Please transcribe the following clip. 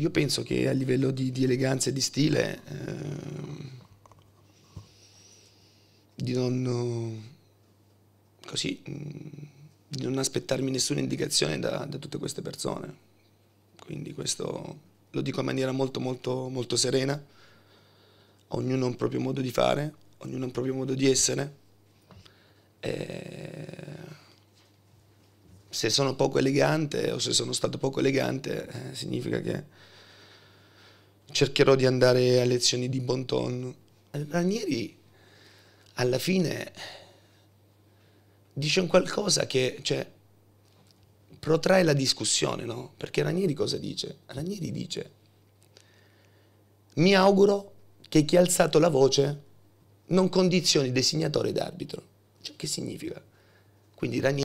io penso che a livello di, di eleganza e di stile, eh, di non così, di non aspettarmi nessuna indicazione da, da, tutte queste persone. Quindi questo lo dico in maniera molto, molto, molto serena. Ognuno ha un proprio modo di fare, ognuno ha un proprio modo di essere. E se sono poco elegante o se sono stato poco elegante eh, significa che cercherò di andare a lezioni di bon ton. Ranieri alla fine dice un qualcosa che cioè, protrae la discussione, no? Perché Ranieri cosa dice? Ranieri dice, mi auguro che chi ha alzato la voce non condizioni designatori d'arbitro. Cioè, che significa? Quindi Ranieri...